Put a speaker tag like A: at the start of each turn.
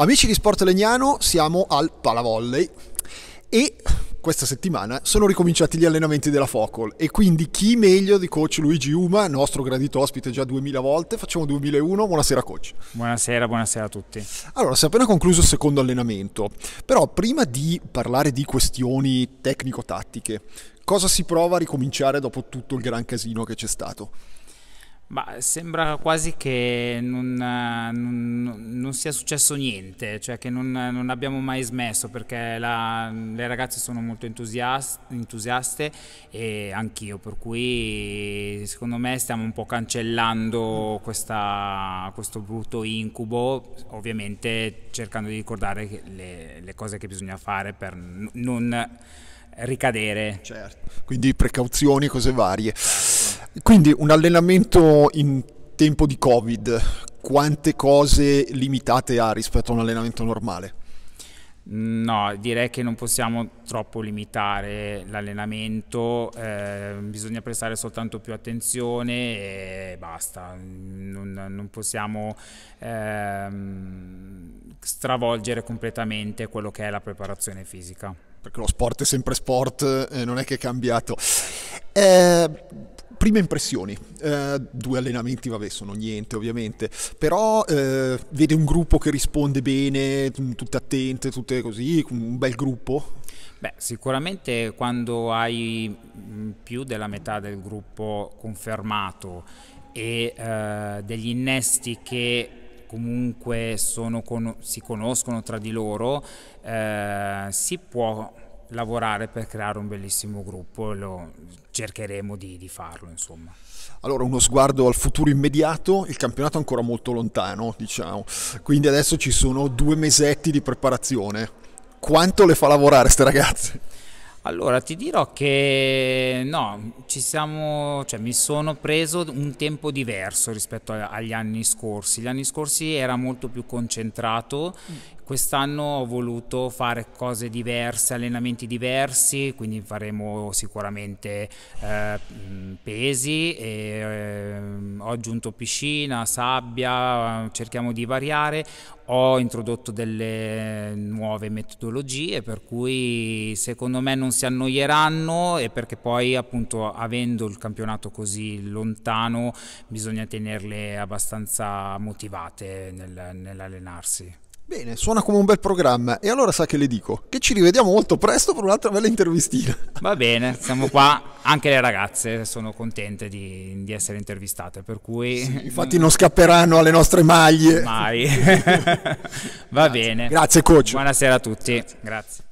A: Amici di Sport Legnano, siamo al Palavolley e questa settimana sono ricominciati gli allenamenti della Focol e quindi chi meglio di coach Luigi Uma, nostro gradito ospite già 2000 volte, facciamo 2001, buonasera coach.
B: Buonasera, buonasera a tutti.
A: Allora, si è appena concluso il secondo allenamento, però prima di parlare di questioni tecnico-tattiche, cosa si prova a ricominciare dopo tutto il gran casino che c'è stato?
B: Ma sembra quasi che non, non, non, sia successo niente, cioè che non, non abbiamo mai smesso perché la, le ragazze sono molto entusiaste, entusiaste e anch'io, per cui secondo me stiamo un po' cancellando questa, questo brutto incubo, ovviamente cercando di ricordare le, le cose che bisogna fare per non ricadere. Certo, quindi
A: precauzioni, cose varie. Certo. Quindi un allenamento in tempo di Covid, quante cose limitate ha rispetto a un allenamento normale?
B: No, direi che non possiamo troppo limitare l'allenamento, eh, bisogna prestare soltanto più attenzione e basta, non, non possiamo eh, stravolgere completamente
A: quello che è la preparazione fisica. Perché lo sport è sempre sport, eh, non è che è cambiato. Eh, prime impressioni. Eh, due allenamenti, vabbè, sono niente ovviamente, però eh, vede un gruppo che risponde bene, mm, tutte attente, tutte così, un bel gruppo.
B: Beh, sicuramente quando hai mm, più della metà del gruppo confermato e eh, degli innesti che comunque con- si conoscono tra di loro, eh, si può lavorare per creare un bellissimo gruppo e lo, cercheremo di, di farlo insomma.
A: Allora uno sguardo al futuro immediato, il campionato è ancora molto lontano diciamo, quindi adesso ci sono due mesetti di preparazione, quanto le fa lavorare queste ragazze?
B: Allora ti dirò che no, ci siamo, cioè, mi sono preso un tempo diverso rispetto agli anni scorsi. Gli anni scorsi era molto più concentrato mm. Quest'anno ho voluto fare cose diverse, allenamenti diversi, quindi faremo sicuramente eh, mm, pesi, e, eh, ho aggiunto piscina, sabbia, cerchiamo di variare, ho introdotto delle nuove metodologie per cui secondo me non si annoieranno e perché poi appunto avendo il campionato così lontano bisogna tenerle abbastanza motivate nel, nell'allenarsi.
A: Bene, suona come un bel programma. E allora sa che le dico? Che ci rivediamo molto presto per un'altra bella intervistina.
B: Va bene, siamo qua. Anche le ragazze sono contente di, di essere intervistate, per cui... Sì, infatti non
A: scapperanno alle nostre maglie.
B: Mai. Va Grazie. bene. Grazie coach. Buonasera a tutti. Grazie. Grazie.